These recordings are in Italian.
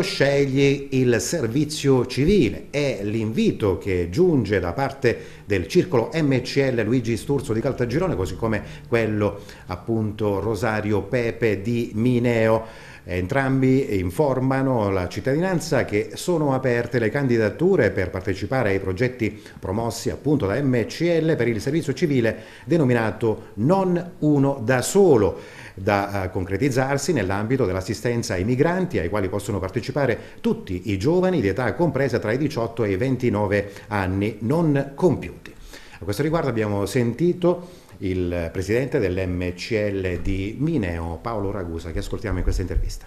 Ecco, scegli il servizio civile. È l'invito che giunge da parte del circolo MCL Luigi Sturzo di Caltagirone, così come quello appunto Rosario Pepe di Mineo. Entrambi informano la cittadinanza che sono aperte le candidature per partecipare ai progetti promossi appunto da MCL per il servizio civile denominato Non uno da solo, da eh, concretizzarsi nell'ambito dell'assistenza ai migranti ai quali possono partecipare tutti i giovani di età compresa tra i 18 e i 29 anni non compiuti. A questo riguardo abbiamo sentito il presidente dell'MCL di Mineo, Paolo Ragusa, che ascoltiamo in questa intervista.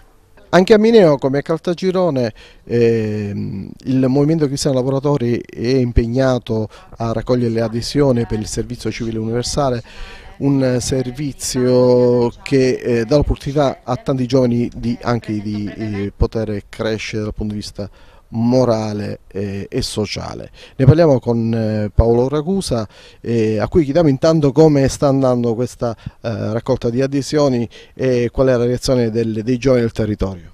Anche a Mineo, come a Caltagirone, ehm, il Movimento Cristiano Lavoratori è impegnato a raccogliere le adesioni per il servizio civile universale un servizio che eh, dà l'opportunità a tanti giovani di, anche di eh, poter crescere dal punto di vista morale eh, e sociale. Ne parliamo con eh, Paolo Ragusa eh, a cui chiediamo intanto come sta andando questa eh, raccolta di adesioni e qual è la reazione del, dei giovani del territorio.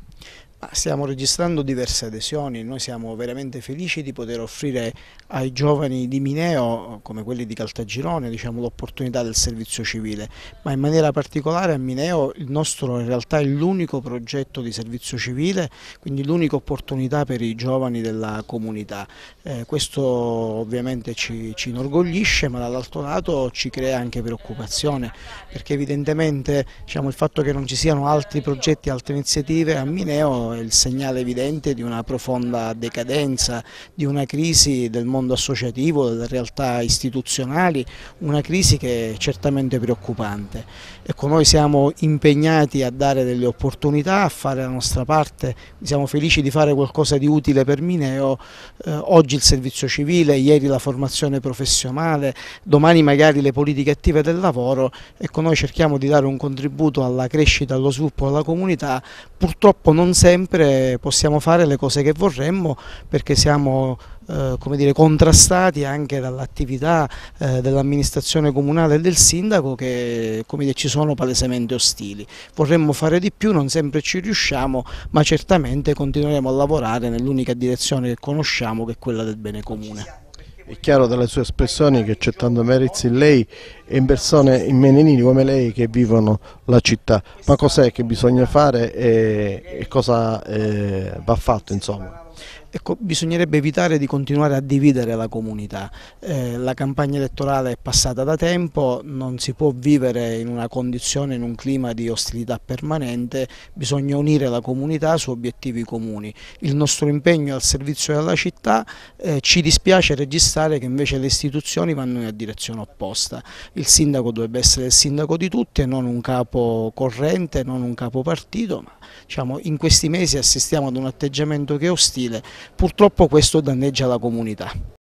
Stiamo registrando diverse adesioni, noi siamo veramente felici di poter offrire ai giovani di Mineo, come quelli di Caltagirone, diciamo, l'opportunità del servizio civile, ma in maniera particolare a Mineo il nostro in realtà è l'unico progetto di servizio civile, quindi l'unica opportunità per i giovani della comunità. Eh, questo ovviamente ci, ci inorgoglisce ma dall'altro lato ci crea anche preoccupazione perché evidentemente diciamo, il fatto che non ci siano altri progetti, altre iniziative a Mineo è il segnale evidente di una profonda decadenza, di una crisi del mondo associativo, delle realtà istituzionali, una crisi che è certamente preoccupante. Ecco, noi siamo impegnati a dare delle opportunità, a fare la nostra parte, siamo felici di fare qualcosa di utile per Mineo, eh, oggi il servizio civile, ieri la formazione professionale, domani magari le politiche attive del lavoro, ecco noi cerchiamo di dare un contributo alla crescita, allo sviluppo della comunità, purtroppo non sempre sempre possiamo fare le cose che vorremmo perché siamo eh, come dire, contrastati anche dall'attività eh, dell'amministrazione comunale e del sindaco che come dire, ci sono palesemente ostili. Vorremmo fare di più, non sempre ci riusciamo, ma certamente continueremo a lavorare nell'unica direzione che conosciamo che è quella del bene comune. È chiaro dalle sue espressioni che c'è tanto merito in lei e in persone in menenini come lei che vivono la città. Ma cos'è che bisogna fare e, e cosa eh, va fatto insomma? Ecco, bisognerebbe evitare di continuare a dividere la comunità. Eh, la campagna elettorale è passata da tempo, non si può vivere in una condizione, in un clima di ostilità permanente, bisogna unire la comunità su obiettivi comuni. Il nostro impegno è al servizio della città, eh, ci dispiace registrare che invece le istituzioni vanno in una direzione opposta. Il sindaco dovrebbe essere il sindaco di tutti e non un capo corrente, non un capo partito, ma diciamo, in questi mesi assistiamo ad un atteggiamento che è ostile possibile. Purtroppo questo danneggia la comunità.